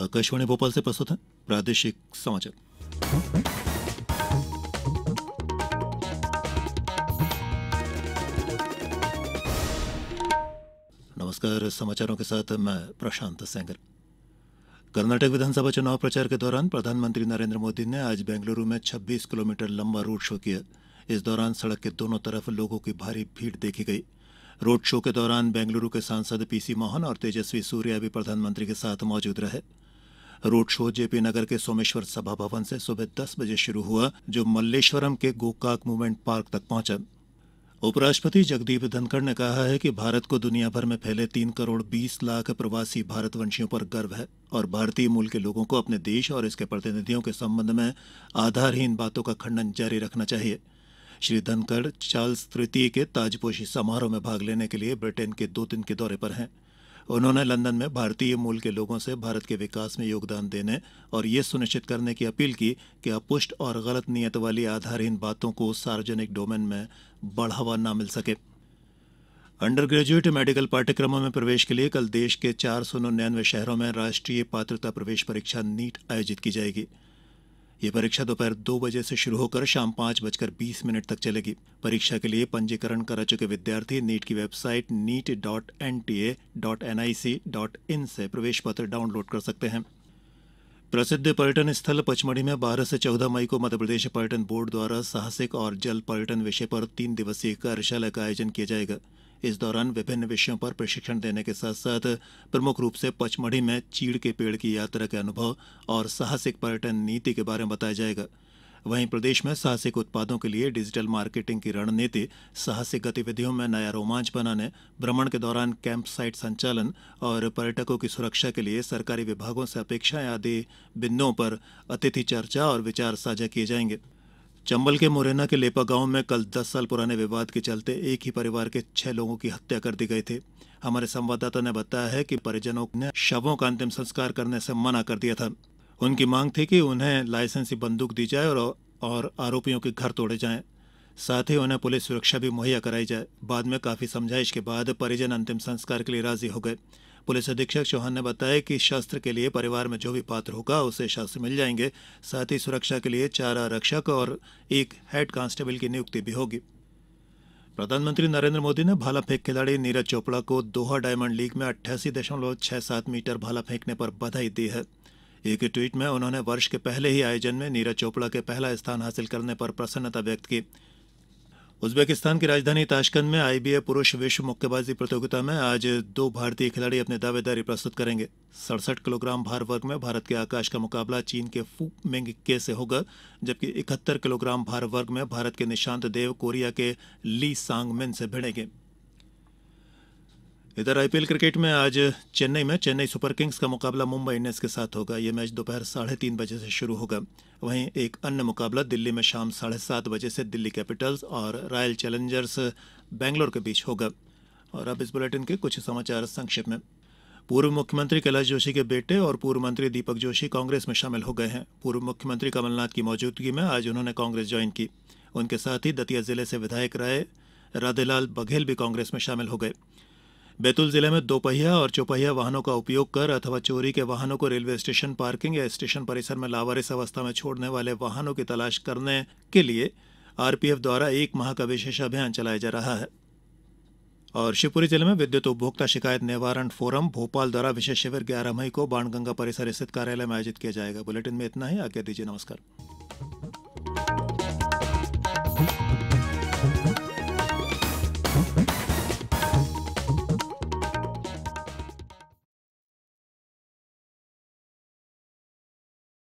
आकाशवाणी भोपाल से प्रस्तुत है प्रादेशिक समाचार नमस्कार समाचारों के साथ मैं प्रशांत सेंगर कर्नाटक विधानसभा चुनाव प्रचार के दौरान प्रधानमंत्री नरेंद्र मोदी ने आज बेंगलुरु में 26 किलोमीटर लंबा रोड शो किया इस दौरान सड़क के दोनों तरफ लोगों की भारी भीड़ देखी गई रोड शो के दौरान बेंगलुरु के सांसद पीसी मोहन और तेजस्वी सूर्या भी प्रधानमंत्री के साथ मौजूद रहे रोड शो जेपी नगर के सोमेश्वर सभा भवन से सुबह दस बजे शुरू हुआ जो मल्लेश्वरम के गोकाक मूवमेंट पार्क तक पहुंचा उपराष्ट्रपति जगदीप धनखड़ ने कहा है कि भारत को दुनिया भर में फैले तीन करोड़ बीस लाख प्रवासी भारतवंशियों पर गर्व है और भारतीय मूल के लोगों को अपने देश और इसके प्रतिनिधियों के संबंध में आधारहीन बातों का खंडन जारी रखना चाहिए श्री धनखड़ चार्ल्स तृतीय के ताजपोशी समारोह में भाग लेने के लिए ब्रिटेन के दो दिन के दौरे पर हैं उन्होंने लंदन में भारतीय मूल के लोगों से भारत के विकास में योगदान देने और यह सुनिश्चित करने की अपील की कि अपुष्ट और गलत नीयत वाली आधारहीन बातों को सार्वजनिक डोमेन में बढ़ावा न मिल सके अंडर ग्रेजुएट मेडिकल पाठ्यक्रमों में प्रवेश के लिए कल देश के चार सौ निन्यानवे शहरों में राष्ट्रीय पात्रता प्रवेश परीक्षा नीट आयोजित की जाएगी यह परीक्षा दोपहर दो बजे से शुरू होकर शाम पांच बजकर बीस मिनट तक चलेगी परीक्षा के लिए पंजीकरण करा चुके विद्यार्थी नीट की website NEET dot N T A dot N I C dot in से प्रवेश पत्र डाउनलोड कर सकते हैं प्रसिद्ध पर्यटन स्थल पचमढ़ी में 12 से 14 मई को मध्यप्रदेश पर्यटन बोर्ड द्वारा साहसिक और जल पर्यटन विषय पर तीन दिवसीय कार्यशाला का आयोजन किया जाएगा इस दौरान विभिन्न विषयों पर प्रशिक्षण देने के साथ साथ प्रमुख रूप से पचमढ़ी में चीड़ के पेड़ की यात्रा के अनुभव और साहसिक पर्यटन नीति के बारे में बताया जाएगा वहीं प्रदेश में साहसिक उत्पादों के लिए डिजिटल मार्केटिंग की रणनीति साहसिक गतिविधियों में नया रोमांच बनाने भ्रमण के दौरान कैंप साइट संचालन और पर्यटकों की सुरक्षा के लिए सरकारी विभागों से अपेक्षाएं आदि बिंदुओं पर अतिथि चर्चा और विचार साझा किए जाएंगे चंबल के मुरैना के लेपा गांव में कल दस साल पुराने विवाद के चलते एक ही परिवार के छह लोगों की हत्या कर दी गई थी हमारे संवाददाता ने बताया है कि परिजनों ने शवों का अंतिम संस्कार करने से मना कर दिया था उनकी मांग थी कि उन्हें लाइसेंसी बंदूक दी जाए और, और आरोपियों के घर तोड़े जाए साथ ही उन्हें पुलिस सुरक्षा भी मुहैया कराई जाए बाद में काफी समझाइश के बाद परिजन अंतिम संस्कार के लिए राजी हो गए पुलिस अधीक्षक चौहान ने बताया कि शस्त्र के लिए परिवार में जो भी पात्र होगा उसे शस्त्र मिल जाएंगे साथ ही सुरक्षा के लिए चार आरक्षक और एक हेड कांस्टेबल की नियुक्ति भी होगी प्रधानमंत्री नरेंद्र मोदी ने भाला फेंक खिलाड़ी नीरज चोपड़ा को दोहा डायमंड लीग में अट्ठासी दशमलव छह सात मीटर भाला फेंकने पर बधाई दी है एक ट्वीट में उन्होंने वर्ष के पहले ही आयोजन में नीरज चोपड़ा के पहला स्थान हासिल करने पर प्रसन्नता व्यक्त की उज्बेकिस्तान की राजधानी ताशकंद में आईबीए पुरुष विश्व मुक्केबाजी प्रतियोगिता में आज दो भारतीय खिलाड़ी अपनी दावेदारी प्रस्तुत करेंगे सड़सठ किलोग्राम भार वर्ग में भारत के आकाश का मुकाबला चीन के फू मिंग के से होगा जबकि इकहत्तर किलोग्राम भार वर्ग में भारत के निशांत देव कोरिया के ली सांग मिन से भिड़ेंगे इधर आईपीएल क्रिकेट में आज चेन्नई में चेन्नई सुपर किंग्स का मुकाबला मुंबई इंडियंस के साथ होगा ये मैच दोपहर साढ़े तीन बजे से शुरू होगा वहीं एक अन्य मुकाबला दिल्ली में शाम साढ़े सात बजे से दिल्ली कैपिटल्स और रॉयल चैलेंजर्स बेंगलोर के बीच होगा और अब इस बुलेटिन के कुछ समाचार संक्षिप्त में पूर्व मुख्यमंत्री कैलाश जोशी के बेटे और पूर्व मंत्री दीपक जोशी कांग्रेस में शामिल हो गए हैं पूर्व मुख्यमंत्री कमलनाथ की मौजूदगी में आज उन्होंने कांग्रेस ज्वाइन की उनके साथ ही दतिया जिले से विधायक राय राधेलाल बघेल भी कांग्रेस में शामिल हो गए बैतूल जिले में दोपहिया और चौपहिया वाहनों का उपयोग कर अथवा चोरी के वाहनों को रेलवे स्टेशन पार्किंग या स्टेशन परिसर में लावारिस अवस्था में छोड़ने वाले वाहनों की तलाश करने के लिए आरपीएफ द्वारा एक माह का विशेष अभियान चलाया जा रहा है और शिवपुरी जिले में विद्युत उपभोक्ता शिकायत निवारण फोरम भोपाल द्वारा विशेष शिविर ग्यारह मई को बाणगंगा परिसर स्थित कार्यालय में आयोजित किया जाएगा बुलेटिन में इतना ही आज्ञा दीजिए नमस्कार